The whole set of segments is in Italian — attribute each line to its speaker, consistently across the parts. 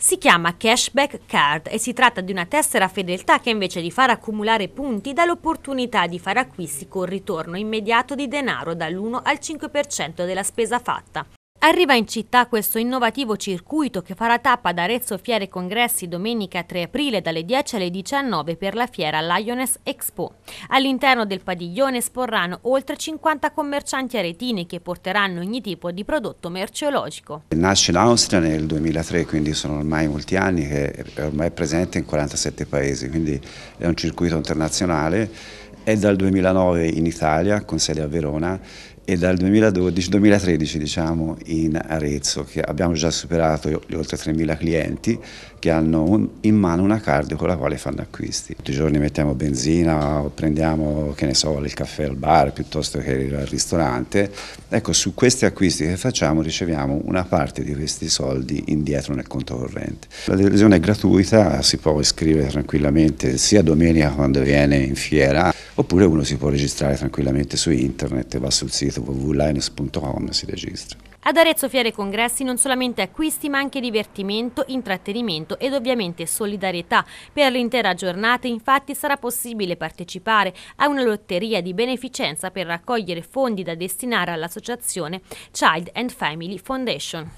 Speaker 1: Si chiama Cashback Card e si tratta di una tessera fedeltà che invece di far accumulare punti dà l'opportunità di fare acquisti con ritorno immediato di denaro dall'1 al 5% della spesa fatta. Arriva in città questo innovativo circuito che farà tappa ad Arezzo Fiere e Congressi domenica 3 aprile dalle 10 alle 19 per la fiera Lioness Expo. All'interno del padiglione esporranno oltre 50 commercianti aretini che porteranno ogni tipo di prodotto merceologico.
Speaker 2: Nasce l'Austria nel 2003, quindi sono ormai molti anni che è ormai presente in 47 paesi, quindi è un circuito internazionale. È dal 2009 in Italia con sede a Verona e dal 2012-2013 diciamo in Arezzo che abbiamo già superato gli oltre 3.000 clienti che hanno un, in mano una card con la quale fanno acquisti. Tutti i giorni mettiamo benzina o prendiamo che ne so il caffè al bar piuttosto che al ristorante. Ecco su questi acquisti che facciamo riceviamo una parte di questi soldi indietro nel conto corrente. La televisione è gratuita, si può iscrivere tranquillamente sia domenica quando viene in fiera oppure uno si può registrare tranquillamente su internet, va sul sito sito www.linus.com si registra.
Speaker 1: Ad Arezzo Fiere Congressi non solamente acquisti ma anche divertimento, intrattenimento ed ovviamente solidarietà. Per l'intera giornata infatti sarà possibile partecipare a una lotteria di beneficenza per raccogliere fondi da destinare all'associazione Child and Family Foundation.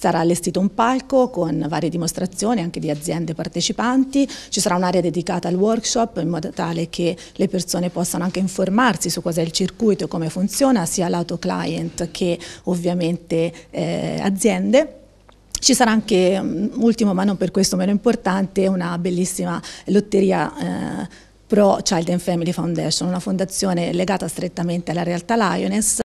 Speaker 3: Sarà allestito un palco con varie dimostrazioni anche di aziende partecipanti, ci sarà un'area dedicata al workshop in modo tale che le persone possano anche informarsi su cos'è il circuito e come funziona sia lato client che ovviamente eh, aziende. Ci sarà anche, mm, ultimo ma non per questo meno importante, una bellissima lotteria eh, Pro Child and Family Foundation, una fondazione legata strettamente alla realtà Lioness.